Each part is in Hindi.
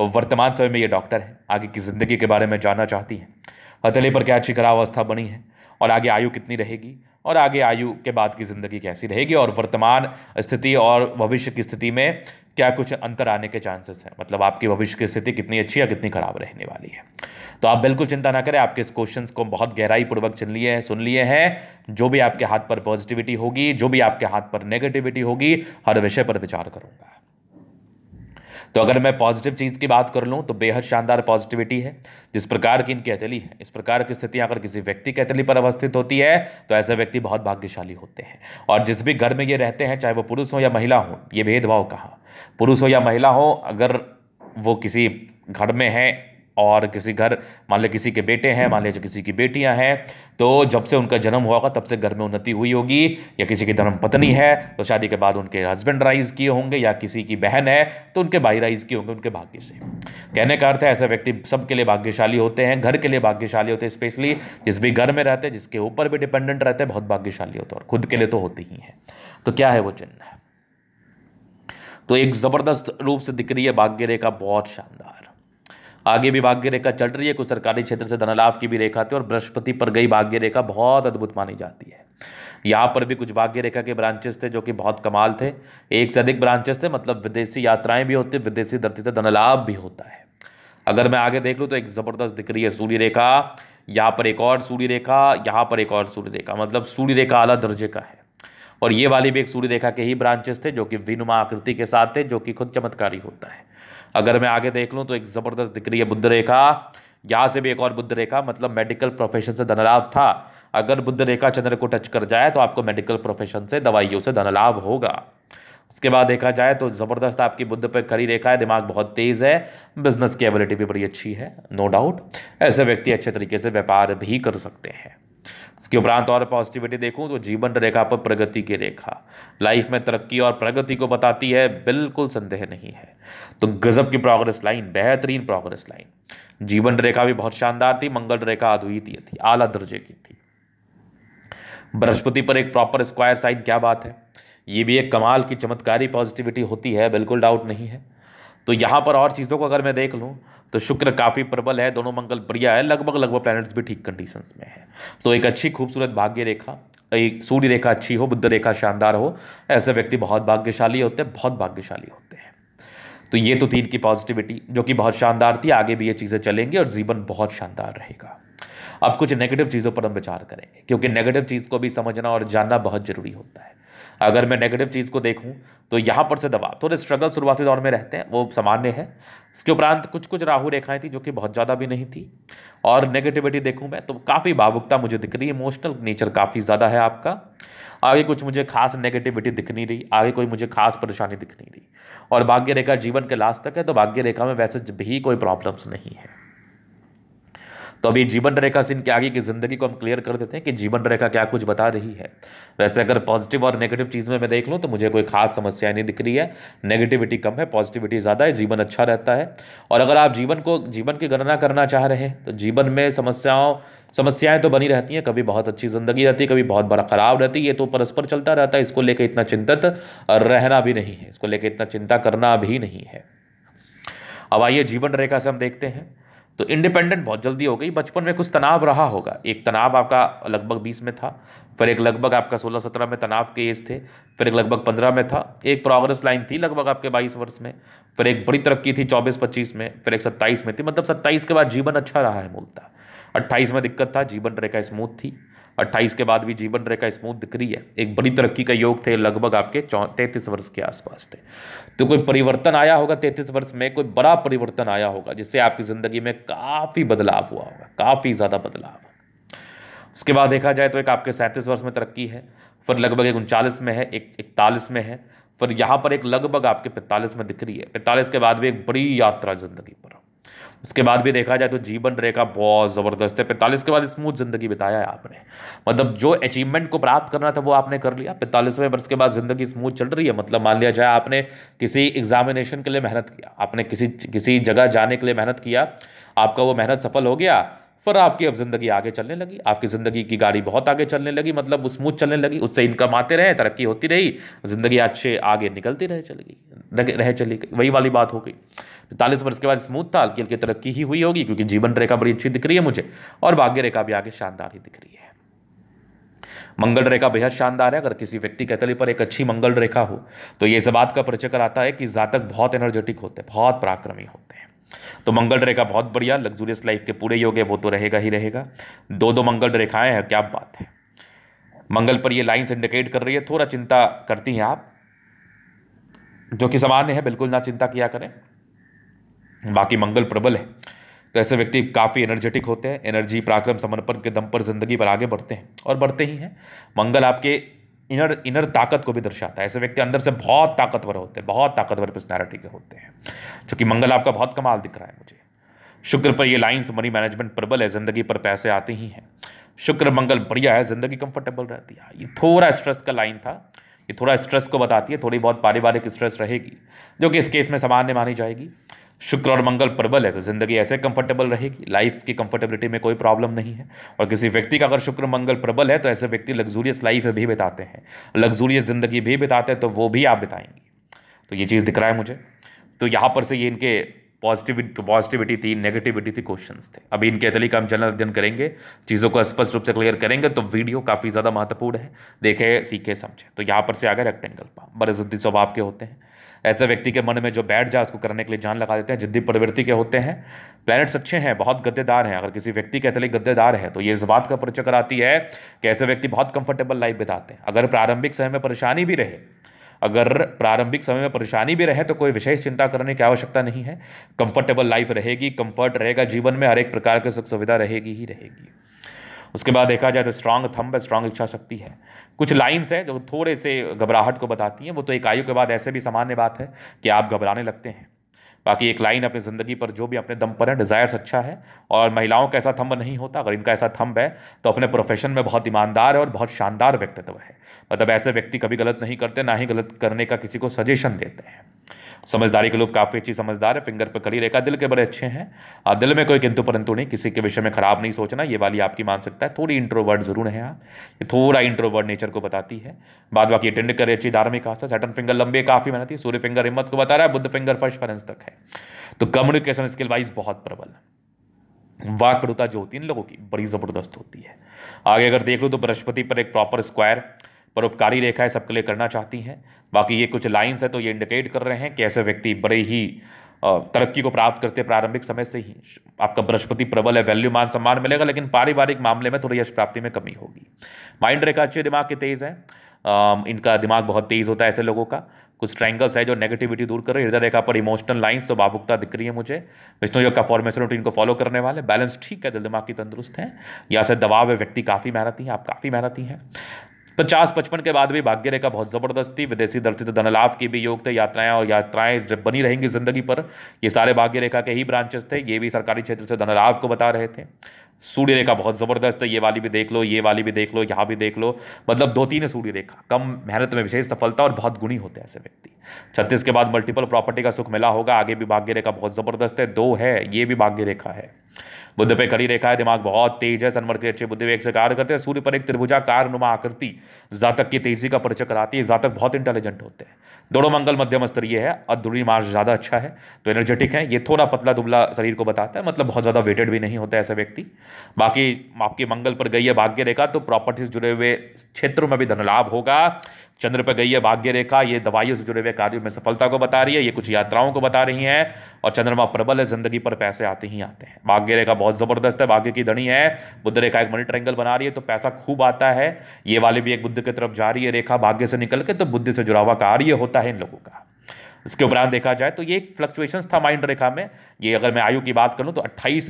और वर्तमान समय में ये डॉक्टर हैं आगे की ज़िंदगी के बारे में जानना चाहती हैं हथेली पर क्या अच्छी खराब अवस्था बनी है और आगे आयु कितनी रहेगी और आगे आयु के बाद की ज़िंदगी कैसी रहेगी और वर्तमान स्थिति और भविष्य की स्थिति में क्या कुछ अंतर आने के चांसेस हैं मतलब आपकी भविष्य की स्थिति कितनी अच्छी या कितनी खराब रहने वाली है तो आप बिल्कुल चिंता ना करें आपके इस क्वेश्चन को बहुत गहराई पूर्वक चुन लिए हैं सुन लिए हैं जो भी आपके हाथ पर पॉजिटिविटी होगी जो भी आपके हाथ पर नेगेटिविटी होगी हर विषय पर विचार करूंगा तो अगर मैं पॉजिटिव चीज़ की बात कर लूँ तो बेहद शानदार पॉजिटिविटी है जिस प्रकार की इनकी हथेली है इस प्रकार की स्थितियाँ अगर किसी व्यक्ति की हथेली पर अवस्थित होती है तो ऐसे व्यक्ति बहुत भाग्यशाली होते हैं और जिस भी घर में ये रहते हैं चाहे वो पुरुष हो या महिला हो ये भेदभाव कहाँ पुरुष हो या महिला हो अगर वो किसी घर में है और किसी घर मान लिया किसी के बेटे हैं मान लिया किसी की बेटियां हैं तो जब से उनका जन्म हुआ होगा तब से घर में उन्नति हुई होगी या किसी की धर्म पत्नी है तो शादी के बाद उनके हस्बैंड राइज किए होंगे या किसी की बहन है तो उनके भाई राइज किए होंगे उनके भाग्य से कहने का अर्थ है ऐसे व्यक्ति सबके लिए भाग्यशाली होते हैं घर के लिए भाग्यशाली होते हैं स्पेशली जिस भी घर में रहते हैं जिसके ऊपर भी डिपेंडेंट रहते हैं बहुत भाग्यशाली होते हैं और खुद के लिए तो होते ही हैं तो क्या है वो चिन्ह तो एक ज़बरदस्त रूप से दिख रही है भाग्य रेखा बहुत शानदार आगे भी भाग्य रेखा चल रही है कुछ सरकारी क्षेत्र से धनलाभ की भी रेखा थी और बृहस्पति पर गई भाग्य रेखा बहुत अद्भुत मानी जाती है यहाँ पर भी कुछ भाग्य रेखा के ब्रांचेस थे जो कि बहुत कमाल थे एक से अधिक ब्रांचेस थे मतलब विदेशी यात्राएं भी होती विदेशी धरती से धनलाभ भी होता है अगर मैं आगे देख लूँ तो एक ज़बरदस्त दिख रही है सूर्य रेखा यहाँ पर एक और सूर्य रेखा यहाँ पर एक और सूर्य रेखा मतलब सूर्य रेखा आला दर्जे का है और ये वाली भी एक सूर्य रेखा के ही ब्रांचेस थे जो कि विनुमा आकृति के साथ थे जो कि खुद चमत्कारी होता है अगर मैं आगे देख लूँ तो एक ज़बरदस्त दिख रही है बुद्ध रेखा यहाँ से भी एक और बुद्ध रेखा मतलब मेडिकल प्रोफेशन से धनलाभ था अगर बुद्ध रेखा चंद्र को टच कर जाए तो आपको मेडिकल प्रोफेशन से दवाइयों से धनलाभ होगा उसके बाद देखा जाए तो ज़बरदस्त आपकी बुद्ध पर खड़ी रेखा है दिमाग बहुत तेज़ है बिजनेस की एबिलिटी भी बड़ी अच्छी है नो डाउट ऐसे व्यक्ति अच्छे तरीके से व्यापार भी कर सकते हैं इसके उपरांत और पॉजिटिविटी देखूं तो जीवन रेखा पर प्रगति की रेखा लाइफ में तरक्की और प्रगति को बताती है बिल्कुल संदेह नहीं है तो गजब की प्रोग्रेस लाइन बेहतरीन प्रोग्रेस लाइन जीवन रेखा भी बहुत शानदार थी मंगल रेखा अद्वितीय थी आला दर्जे की थी बृहस्पति पर एक प्रॉपर स्क्वायर साइन क्या बात है ये भी एक कमाल की चमत्कारी पॉजिटिविटी होती है बिल्कुल डाउट नहीं है तो यहाँ पर और चीज़ों को अगर मैं देख लूँ तो शुक्र काफ़ी प्रबल है दोनों मंगल बढ़िया है लगभग लगभग प्लैनेट्स भी ठीक कंडीशंस में है तो एक अच्छी खूबसूरत भाग्य रेखा एक सूर्य रेखा अच्छी हो बुद्ध रेखा शानदार हो ऐसे व्यक्ति बहुत भाग्यशाली होते हैं बहुत भाग्यशाली होते हैं तो ये तो तीन की पॉजिटिविटी जो कि बहुत शानदार थी आगे भी ये चीज़ें चलेंगी और जीवन बहुत शानदार रहेगा अब कुछ नेगेटिव चीज़ों पर हम विचार करेंगे क्योंकि नेगेटिव चीज़ को भी समझना और जानना बहुत ज़रूरी होता है अगर मैं नेगेटिव चीज़ को देखूं तो यहाँ पर से दबाव थोड़े स्ट्रगल शुरुआती दौर में रहते हैं वो सामान्य है इसके उपरांत कुछ कुछ राहु रेखाएं थी जो कि बहुत ज़्यादा भी नहीं थी और नेगेटिविटी देखूं मैं तो काफ़ी भावुकता मुझे दिख रही है इमोशनल नेचर काफ़ी ज़्यादा है आपका आगे कुछ मुझे खास नेगेटिविटी दिख नहीं रही आगे कोई मुझे खास परेशानी दिख नहीं रही और भाग्य रेखा जीवन के लास्ट तक है तो भाग्य रेखा में वैसे भी कोई प्रॉब्लम्स नहीं है तो अभी जीवन रेखा से इनके आगे की ज़िंदगी को हम क्लियर कर देते हैं कि जीवन रेखा क्या कुछ बता रही है वैसे अगर पॉजिटिव और नेगेटिव चीज़ में मैं देख लूँ तो मुझे कोई खास समस्या नहीं दिख रही है नेगेटिविटी कम है पॉजिटिविटी ज़्यादा है जीवन अच्छा रहता है और अगर आप जीवन को जीवन की गणना करना चाह रहे हैं तो जीवन में समस्याओं समस्याएं तो बनी रहती हैं कभी बहुत अच्छी ज़िंदगी रहती है कभी बहुत बड़ा खराब रहती है ये तो परस्पर चलता रहता है इसको लेकर इतना चिंतित रहना भी नहीं है इसको लेकर इतना चिंता करना भी नहीं है अब आइए जीवन रेखा से हम देखते हैं तो इंडिपेंडेंट बहुत जल्दी हो गई बचपन में कुछ तनाव रहा होगा एक तनाव आपका लगभग बीस में था फिर एक लगभग आपका सोलह सत्रह में तनाव के एज थे फिर एक लगभग पंद्रह में था एक प्रोग्रेस लाइन थी लगभग आपके बाईस वर्ष में फिर एक बड़ी तरक्की थी चौबीस पच्चीस में फिर एक सत्ताईस में थी मतलब सत्ताईस के बाद जीवन अच्छा रहा है मूलता अट्ठाईस में दिक्कत था जीवन रेखा स्मूथ थी 28 के बाद भी जीवन रेखा स्मूथ दिख रही है एक बड़ी तरक्की का योग थे लगभग आपके तैंतीस वर्ष के आसपास थे तो कोई परिवर्तन आया होगा तैंतीस वर्ष में कोई बड़ा परिवर्तन आया होगा जिससे आपकी ज़िंदगी में काफ़ी बदलाव हुआ होगा काफ़ी ज़्यादा बदलाव उसके बाद देखा जाए तो एक आपके सैंतीस वर्ष में तरक्की है फिर लगभग एक उनचालीस में है एक इकतालीस में है फिर यहाँ पर एक लगभग आपके पैंतालीस में दिख रही है पैंतालीस के बाद भी एक बड़ी यात्रा ज़िंदगी पर उसके बाद भी देखा जाए तो जीवन रेखा बहुत ज़बरदस्त है पैंतालीस के बाद स्मूथ ज़िंदगी बिताया है आपने मतलब जो अचीवमेंट को प्राप्त करना था वो आपने कर लिया पैंतालीसवें वर्ष के बाद ज़िंदगी स्मूथ चल रही है मतलब मान लिया जाए आपने किसी एग्जामिनेशन के लिए मेहनत किया आपने किसी किसी जगह जाने के लिए मेहनत किया आपका वो मेहनत सफल हो गया फिर आपकी अब ज़िंदगी आगे चलने लगी आपकी ज़िंदगी की गाड़ी बहुत आगे चलने लगी मतलब स्मूथ चलने लगी उससे इनकम आते रहे तरक्की होती रही ज़िंदगी अच्छे आगे निकलती रह चली गई रह चली गई वही वाली बात हो गई पैंतालीस वर्ष के बाद स्मूथ था हल्की हल्की तरक्की ही हुई होगी क्योंकि जीवन रेखा बड़ी अच्छी दिख रही है मुझे और भाग्य रेखा भी आगे शानदार ही दिख रही है मंगल रेखा बेहद शानदार है अगर किसी व्यक्ति के तले पर एक अच्छी मंगल रेखा हो तो ये इस बात का परिचय कराता है कि जातक बहुत एनर्जेटिक होते हैं बहुत पराक्रमी होते हैं तो मंगल रेखा बहुत बढ़िया लग्जूरियस लाइफ के पूरे योग है वो तो रहेगा ही रहेगा दो दो मंगल रेखाएं हैं क्या बात है मंगल पर ये लाइन्स इंडिकेट कर रही है थोड़ा चिंता करती हैं आप जो कि सामान्य है बिल्कुल ना चिंता किया करें बाकी मंगल प्रबल है तो ऐसे व्यक्ति काफ़ी एनर्जेटिक होते हैं एनर्जी पराक्रम समर्पण के दम पर जिंदगी पर आगे बढ़ते हैं और बढ़ते ही हैं मंगल आपके इनर इनर ताकत को भी दर्शाता है ऐसे व्यक्ति अंदर से बहुत ताकतवर होते हैं बहुत ताकतवर पर्सनैलिटी के होते हैं चूंकि मंगल आपका बहुत कमाल दिख रहा है मुझे शुक्र पर ये लाइंस मनी मैनेजमेंट प्रबल है ज़िंदगी पर पैसे आते ही हैं शुक्र मंगल बढ़िया है ज़िंदगी कंफर्टेबल रहती है ये थोड़ा स्ट्रेस का लाइन था ये थोड़ा स्ट्रेस को बताती है थोड़ी बहुत पारिवारिक स्ट्रेस रहेगी जो कि इस केस में सामान्य मानी जाएगी शुक्र और मंगल प्रबल है तो ज़िंदगी ऐसे कंफर्टेबल रहेगी लाइफ की कंफर्टेबिलिटी में कोई प्रॉब्लम नहीं है और किसी व्यक्ति का अगर शुक्र मंगल प्रबल है तो ऐसे व्यक्ति लग्जूरियस लाइफ भी बिताते हैं लग्जूरियस ज़िंदगी भी बिताते हैं तो वो भी आप बिताएंगी तो ये चीज़ दिख रहा है मुझे तो यहाँ पर से ये इनके पॉजिटिविटी पॉजिटिविटी तो थी नेगेटिविटी थी क्वेश्चन थे अभी इनके का हम जनरल अध्ययन करेंगे चीज़ों को स्पष्ट रूप से क्लियर करेंगे तो वीडियो काफ़ी ज़्यादा महत्वपूर्ण है देखे सीखे समझे तो यहाँ पर से आ गए रेक्टेंगल पर बड़े ज़िद्दी स्वभाव के होते हैं ऐसे व्यक्ति के मन में जो बैठ जाए उसको करने के लिए जान लगा देते हैं जिद्दी प्रवृत्ति के होते हैं प्लैनेट्स अच्छे हैं बहुत गद्देदार हैं अगर किसी व्यक्ति के अतले गद्देदार है तो ये इस बात का परिचय कराती है कि ऐसे व्यक्ति बहुत कंफर्टेबल लाइफ बिताते हैं अगर प्रारंभिक समय में परेशानी भी रहे अगर प्रारंभिक समय में परेशानी भी रहे तो कोई विशेष चिंता करने की आवश्यकता नहीं है कंफर्टेबल लाइफ रहेगी कंफर्ट रहेगा जीवन में हर एक प्रकार की सुख सुविधा रहेगी ही रहेगी उसके बाद देखा जाए तो स्ट्रांग थम्ब है स्ट्रांग इच्छा शक्ति है कुछ लाइन्स हैं जो थोड़े से घबराहट को बताती हैं वो तो एक आयु के बाद ऐसे भी सामान्य बात है कि आप घबराने लगते हैं बाकी एक लाइन अपनी ज़िंदगी पर जो भी अपने दम पर है डिज़ायर्स अच्छा है और महिलाओं का ऐसा थंब नहीं होता अगर इनका ऐसा थंब है तो अपने प्रोफेशन में बहुत ईमानदार है और बहुत शानदार व्यक्तित्व है मतलब ऐसे व्यक्ति कभी गलत नहीं करते ना ही गलत करने का किसी को सजेशन देते हैं समझदारी के लोग काफ़ी अच्छी समझदार है फिंगर पर कड़ी रेखा दिल के बड़े अच्छे हैं और दिल में कोई किंतु परंतु नहीं किसी के विषय में खराब नहीं सोचना ये वाली आपकी मानसिकता है थोड़ी इंट्रोवर्ड जरूर है आप ये थोड़ा इंट्रोवर्ड नेचर को बताती है बाद बाकी अटेंड करे अच्छी धार्मिक आस्था सेटन फिंगर लंबे काफ़ी मेहनती सूर्य फिंगर हिम्मत को बता रहा है बुद्ध फिंगर फर्स्ट फाइनेंस तक है तो कम्युनिकेशन स्किल वाइज बहुत प्रबल है वाक्पटुता जो होती है इन लोगों की बड़ी ज़बरदस्त होती है आगे अगर देख लो तो बृहस्पति पर एक प्रॉपर स्क्वायर परोपकारी रेखाएं सबके लिए करना चाहती हैं बाकी ये कुछ लाइन्स है तो ये इंडिकेट कर रहे हैं कि ऐसे व्यक्ति बड़े ही तरक्की को प्राप्त करते प्रारंभिक समय से ही आपका बृहस्पति प्रबल है वैल्यू मान सम्मान मिलेगा लेकिन पारिवारिक मामले में थोड़ी यश प्राप्ति में कमी होगी माइंड रेखा अच्छे दिमाग के तेज़ है इनका दिमाग बहुत तेज़ होता है ऐसे लोगों का कुछ ट्रैंगल्स है जो नेगेटिविटी दूर कर रहे हैं हृदय रेखा पर इमोशनल लाइंस तो भावुकता दिख रही है मुझे विष्णु योग का फॉर्मेशन रूटीन को फॉलो करने वाले बैलेंस ठीक है दिल दिमाग की तंदुरुस्त है या से दबाव है व्यक्ति काफ़ी मेहनती हैं आप काफ़ी मेहनती हैं पचास पचपन के बाद भी भाग्य रेखा बहुत ज़बरदस्त थी विदेशी धरती से धनलाभ के भी योग थे यात्राएं और यात्राएं बनी रहेंगी ज़िंदगी पर ये सारे भाग्य रेखा के ही ब्रांचेस थे ये भी सरकारी क्षेत्र से धनलाभ को बता रहे थे सूर्य रेखा बहुत ज़बरदस्त है ये वाली भी देख लो ये वाली भी देख लो यहाँ भी देख लो मतलब दो तीन है सूर्य रेखा कम मेहनत में विशेष सफलता और बहुत गुणी होते हैं ऐसे व्यक्ति छत्तीस के बाद मल्टीपल प्रॉपर्टी का सुख मिला होगा आगे भी भाग्य रेखा बहुत ज़बरदस्त है दो है ये भी भाग्य रेखा है बुद्ध पे कड़ी रेखा है दिमाग बहुत तेज है सनमर के अच्छे बुद्ध वेग से कार्य करते हैं सूर्य पर एक त्रिभुजा कार नुमा आकृति जातक की तेजी का परिचय कराती है जातक बहुत इंटेलिजेंट होते हैं दोनों मंगल मध्यम स्तरीय है अधूरी मार्ग ज़्यादा अच्छा है तो एनर्जेटिक है ये थोड़ा पतला दुबला शरीर को बताता है मतलब बहुत ज़्यादा वेटेड भी नहीं होता ऐसा व्यक्ति बाकी आपकी मंगल पर गई है भाग्य रेखा तो प्रॉपर्टी जुड़े हुए क्षेत्रों में भी धनलाभ होगा चंद्र पर गई है भाग्य रेखा ये दवाइयों से जुड़े हुए कार्यों में सफलता को बता रही है ये कुछ यात्राओं को बता रही हैं और चंद्रमा प्रबल है जिंदगी पर पैसे आते ही आते हैं भाग्य रेखा बहुत ज़बरदस्त है भाग्य की धनी है बुद्ध रेखा एक मनी ट्रैंगल बना रही है तो पैसा खूब आता है ये वाले भी एक बुद्ध की तरफ जा रही है रेखा भाग्य से निकल के तो बुद्ध से जुड़ा हुआ कार्य होता है इन लोगों का इसके उपरांत देखा जाए तो ये एक फ्लक्चुएशन था माइंड रेखा में ये अगर मैं आयु की बात करूँ तो अट्ठाईस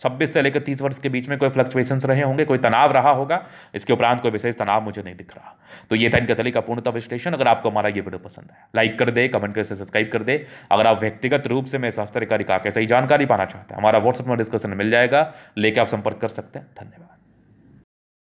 छब्बीस से लेकर तीस वर्ष के बीच में कोई फ्लक्चुएशन रहे होंगे कोई तनाव रहा होगा इसके उपरांत कोई विशेष तनाव मुझे नहीं दिख रहा तो ये था इनके तली का पूर्णता विश्लेषण अगर आपको हमारा ये वीडियो पसंद है लाइक कर दे कमेंट कर सब्सक्राइब कर दे अगर आप व्यक्तिगत रूप से मेरे शास्त्र का सही जानकारी पाना चाहते हैं हमारा व्हाट्सएप में डिस्कशन मिल जाएगा लेके आप संपर्क कर सकते हैं धन्यवाद